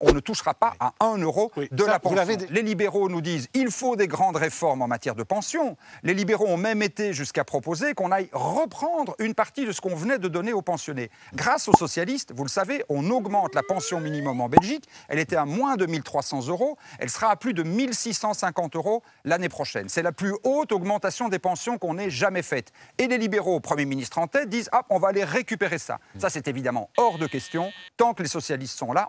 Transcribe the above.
on ne touchera pas à 1 euro de la pension. Les libéraux nous disent il faut des grandes réformes en matière de pension. Les libéraux ont même été jusqu'à proposer qu'on aille reprendre une partie de ce qu'on venait de donner aux pensionnés. Grâce aux socialistes, vous le savez, on augmente la pension minimum en Belgique. Elle était à moins de 1300 euros. Elle sera à plus de 1650 euros l'année prochaine. C'est la plus haute augmentation des pensions qu'on ait jamais faite. Et les libéraux, Premier ministre en tête, disent ah, on va aller récupérer ça. Ça, c'est évidemment hors de question. Tant que les socialistes sont là,